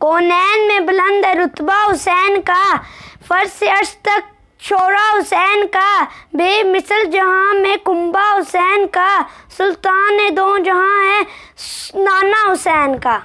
कोनैन में बुलंद रुतबा हुसैन का फर्श अर्श तक शोरा हुसैन का बेमिसल जहां में कुंबा हुसैन का सुल्तान दो जहां है नाना हुसैन का